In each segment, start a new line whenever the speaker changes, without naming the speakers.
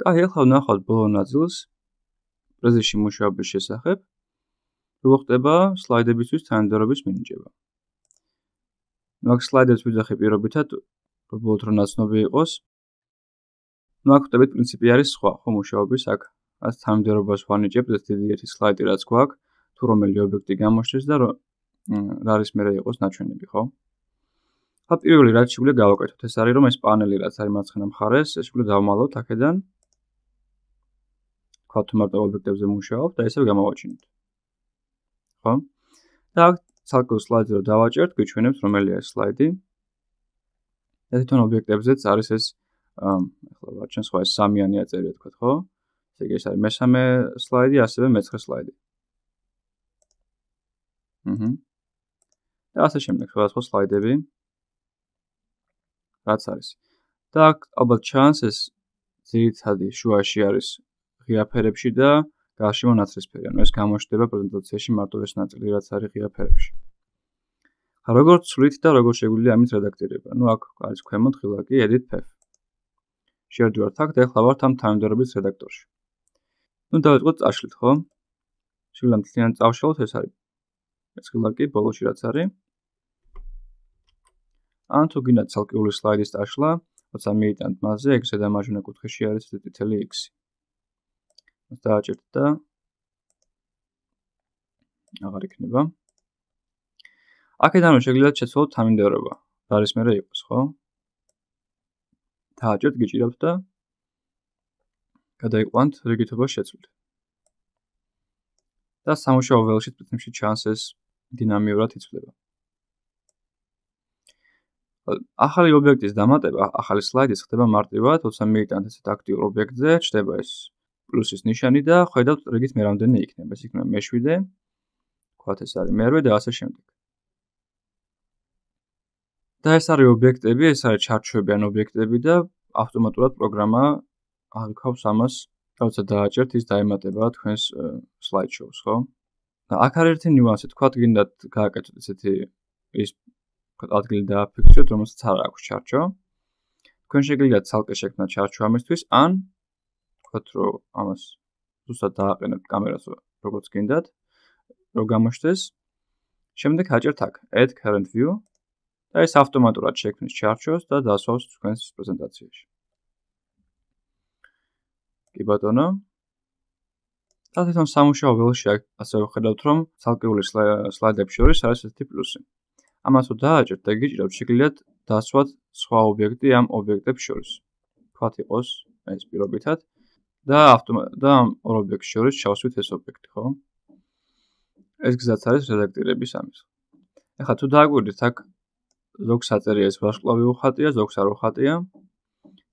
კაი, ახლა ნახავთ ბოლო ნაწილს. პრეზიში მუშაობის შესახებ. როგორ ხდება სლაიდებისთვის თანამდებობის მინიჭება? ნუ აქ სლაიდებს ვიძახე პირობითად, უბრალოდ რომ ნაცნობი იყოს. ნუ აქ ხდებით პრინციპი არის სხვა, ხო მუშაობის აქ. რაც თანამდებობას ვანიჭებთ, ეს დიდი ერთი სლაიდი რაც გვაქვს, თუ რომელი ობიექტი გამოშვეს და რა არის მე რა იყოს ნაჩვენები, ხო? ა პირველი რაც შეგვიძლია გავაკეთოთ ეს არის რომ ეს პანელი რაც არის მარცხენა მხარეს ეს შეგვიძლია დავმალოთ აქედან ვქვათ მარტო ობიექტებზე მუშაობ და ესე გამოვაჩინოთ. ხო? და ცალკე სლაიდზე რომ დავაჭერთ, გვიჩვენებს რომელია სლაიდი. და თვითონ ობიექტებზეც არის ეს ახლა ვაჩვენ სხვა ეს სამიანი აწერია თქო, ხო? ესე იგი ეს არის მესამე სლაიდი, ასევე მეცხრე სლაიდი. აჰა. და ასე შემდეგ სხვა სხვა სლაიდები. რაც არის. და ალბათ ჩანს ეს ძირითადი შუაში არის ღია ფერებში და გარშემო ნაცრისფერი. ანუ ეს გამოჩნდება პრეზენტაციაში მარტო ეს ნაწილი რაც არის ღია ფერებში. ხა როგორც ცulit და როგორც შეგვიძლია ამის რედაქტირება. ну აქ არის ქვემოთ ღილაკი edit pf. შეერდივართ აქ და ახლა ვართ ამ თანამდებობის რედაქტორში. ну დავიწყოთ წაშლით, ხო? შეგვიძლია მთლიანად წავშალოთ ეს არის ეს ღილაკი ბოლოში რაც არის. ან თუ გინდა ცალკეული სლაიდის წაშლა, თუმცა მეიტანთ მასზე x-ზე და მარჯვენა კუთხეში არის ეს ტიტელი x-ი. მას დააჭერთ და აღარ იქნება. აქედან რომ შეგვიძლია შეცვალოთ თანმიმდევრობა. არის მე რა იყოს, ხო? დააჭერთ, გიჭირავთ და გადაიყვანთ რეგისტრობა შეცვლით. და სამუშაო ველში პრინციპში ჩანს ეს დინამიურად იცვლება. ახალი ობიექტის დამატება, ახალი სლაიდი შეიძლება მარტივად 20 მილიტანტ ესეთ აქტიურ ობიექტზე ჩდება ეს პლუსის ნიშანი და ხედავთ რეგის მერამდენი იქნება. ეს იქნება მე7. თქვათ ეს არის მე8 და ასე შემდეგ. და ეს არის ობიექტები, ეს არის ჩარჩოები ან ობიექტები და ავტომატურად პროგრამა აღიქავს ამას, როცა დააჭერთ ის დაემატება თქვენს სლაიდშოუს, ხო? და აქ არის ერთი ნიუანსი, თქვათ გინდათ გააკეთოთ ესეთი ის ადგილი დააფიქსიროთ, რომელსაც არ აქვს ჩარჩო. თქვენ შეგიძლიათ ცალკე შექმნათ ჩარჩო ამისთვის ან ვთქვათ, რომ ამას ზუსტად დააყენებ კამერას როგორც გინდათ, რომ გამოშთეს. შემდეგ აჭერთ აქ add current view და ეს ავტომატურად შექმნის ჩარჩოს და დასვავს თქვენს პრეზენტაციაში. კი ბატონო. და თვითონ სამუშაო ველში ასევე ხედავთ, რომ ცალკეული სლაიდებს შორის არის ერთი პლუსი. ამას თუ დააჭერთ და გიჭირავთ შეგიძლიათ დასვათ სხვა ობიექტი ამ ობიექტებს შორის. თქვათ იყოს ეს პირობითად და და ამ ორ ობიექტს შორის ჩავსვით ეს ობიექტი, ხო? ეს გზაც არის რედაქტირების ამის. ახლა თუ დააგვირდით აქ ზოგი საწერია ეს ვარსკვლავი უხატია, ზოგი არ უხატია.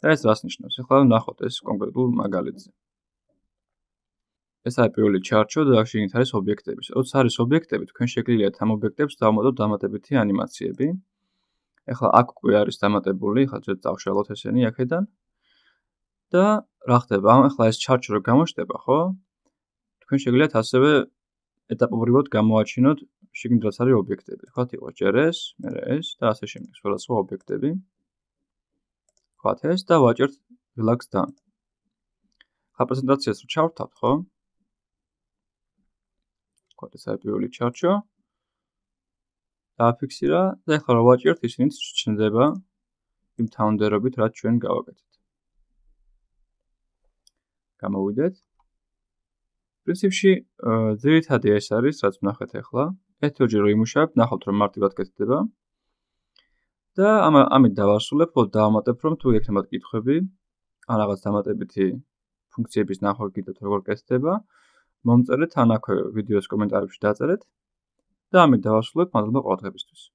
და ეს რას ნიშნავს? ახლა ნახოთ ეს კონკრეტულ მაგალითზე. ეს არის პირველი ჩარჩო და შეგინით არის ობიექტები. როგორც არის ობიექტები, თქვენ შეგიძლიათ ამ ობიექტებს დავამატოთ დამატებითი ანიმაციები. ახლა აქ კი არის დამატებული, ახლა ძეთ წავშალოთ ესენი აქედან და რა ხდება? ამ ახლა ეს ჩარჩო რო გამოშდება, ხო? თქვენ შეგიძლიათ ასევე ეტაპობრივად გამოაჩინოთ შეგინდ რა არის ობიექტები, თქვა იყოს ჯერეს, მერე ეს და ასე შემდეგ, სხვა სხვა ობიექტები. თქვა ეს და ვაჭერთ relax-დან. ხა პრეზენტაციას რო ჩავრთავთ, ხო? თქვა ეს აპიული ჩარჩო. დააფიქსირა და ახლა რა ვაჭერთ, ისინიც ჩნდება იმ თაუნდერობით, რაც ჩვენ გავაკეთეთ. გამოვიდეთ. პრინციპში, э, ძირითადად ეს არის, რაც ნახეთ ახლა. ერთხელ იმუშავებ, ნახავთ რომ მარტივად გაკეთდება. და ამ ამით დავასრულებ, რომ დავამატებ რომ თუ ექნებათ კითხვები, ან რაღაც დამატებითი ფუნქციების ნახვა გიდოთ როგორ გაკეთდება, მომწერეთ ან აქვე ვიდეოს კომენტარებში დაწერეთ. და ამით დავასრულებ, მადლობა ყურადღებისთვის.